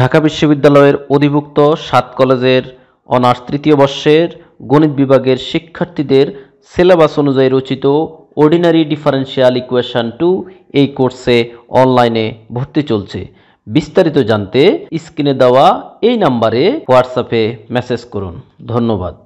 ঢাকা বিশ্ববিদ্যালয়ের অধিভুক্ত সাত কলেজের অনার্স তৃতীয় বর্ষের গণিত বিভাগের শিক্ষার্থীদের সিলেবাস অনুযায়ী রচিত অর্ডিনারি ডিফারেন্সিয়াল ইকুয়েশন টু এই কোর্সে অনলাইনে ভর্তি চলছে বিস্তারিত জানতে স্ক্রিনে দেওয়া এই নাম্বারে হোয়াটসঅ্যাপে মেসেজ করুন ধন্যবাদ